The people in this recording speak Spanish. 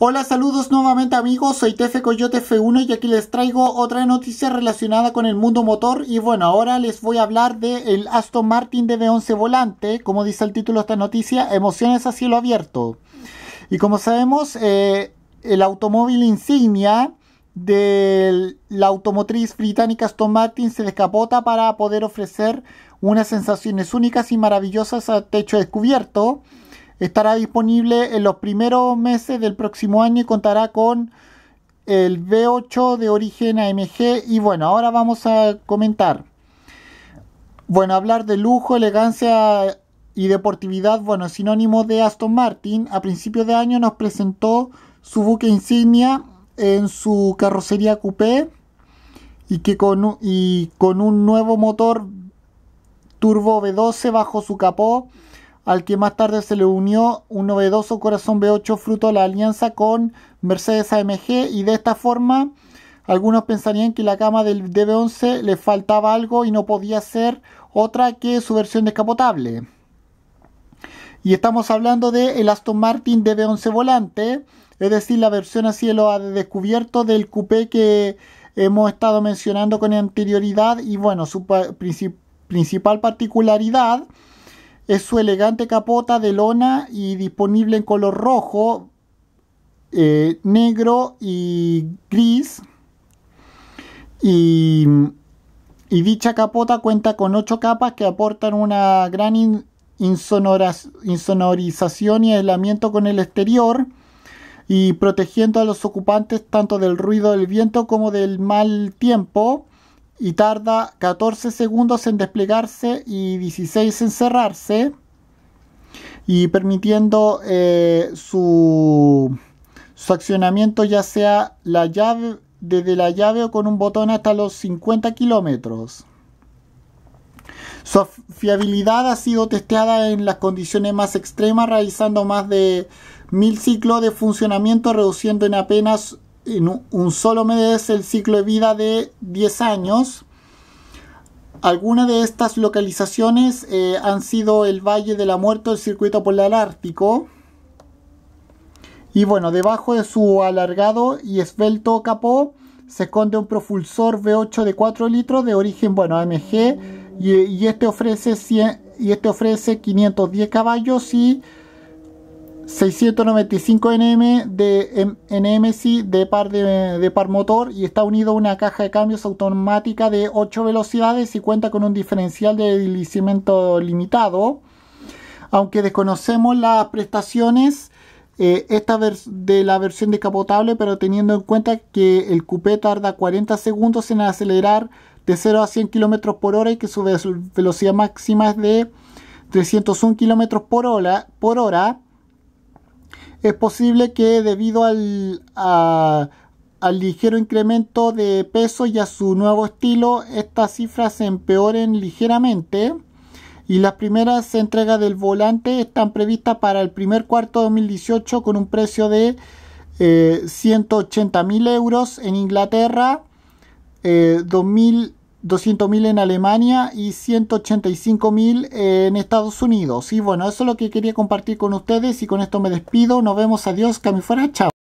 Hola, saludos nuevamente amigos, soy TF Coyote F1 y aquí les traigo otra noticia relacionada con el mundo motor y bueno, ahora les voy a hablar de el Aston Martin DB11 volante, como dice el título de esta noticia, emociones a cielo abierto. Y como sabemos, eh, el automóvil insignia de la automotriz británica Aston Martin se descapota para poder ofrecer unas sensaciones únicas y maravillosas a techo descubierto. Estará disponible en los primeros meses del próximo año y contará con el V8 de origen AMG. Y bueno, ahora vamos a comentar. Bueno, hablar de lujo, elegancia y deportividad, bueno, sinónimo de Aston Martin, a principios de año nos presentó su buque insignia en su carrocería coupé y que con, y con un nuevo motor turbo V12 bajo su capó al que más tarde se le unió un novedoso corazón V8 fruto de la alianza con Mercedes AMG y de esta forma algunos pensarían que la cama del DB11 le faltaba algo y no podía ser otra que su versión descapotable. Y estamos hablando de el Aston Martin DB11 volante, es decir, la versión lo ha descubierto del coupé que hemos estado mencionando con anterioridad y bueno, su principal particularidad es su elegante capota de lona y disponible en color rojo, eh, negro y gris. Y, dicha capota cuenta con ocho capas que aportan una gran insonorización y aislamiento con el exterior y protegiendo a los ocupantes tanto del ruido del viento como del mal tiempo y tarda 14 segundos en desplegarse y 16 en cerrarse y permitiendo eh, su, accionamiento ya sea la llave, desde la llave o con un botón hasta los 50 kilómetros. Su fiabilidad ha sido testeada en las condiciones más extremas, realizando más de mil ciclos de funcionamiento, reduciendo en apenas en un solo mes el ciclo de vida de 10 años. Algunas de estas localizaciones eh, han sido el Valle de la Muerte, el Circuito Polar Ártico. Y bueno, debajo de su alargado y esbelto capó se esconde un propulsor V8 de 4 litros de origen, bueno, AMG. Y, este, ofrece 100, y este ofrece 510 caballos y 695 NM de de par, de, par motor y está unido a una caja de cambios automática de 8 velocidades y cuenta con un diferencial de deslizamiento limitado. Aunque desconocemos las prestaciones eh, esta de la versión descapotable, pero teniendo en cuenta que el cupé tarda 40 segundos en acelerar de 0 a 100 km por hora y que su velocidad máxima es de 301 km por por hora es posible que debido al, ligero incremento de peso y a su nuevo estilo, estas cifras se empeoren ligeramente y las primeras entregas del volante están previstas para el primer cuarto de 2018 con un precio de 180 eh, 180.000 euros en Inglaterra, eh, 200.000 en Alemania y 185.000 en Estados Unidos. Y bueno, eso es lo que quería compartir con ustedes y con esto me despido. Nos vemos, adiós, que fuera, chao.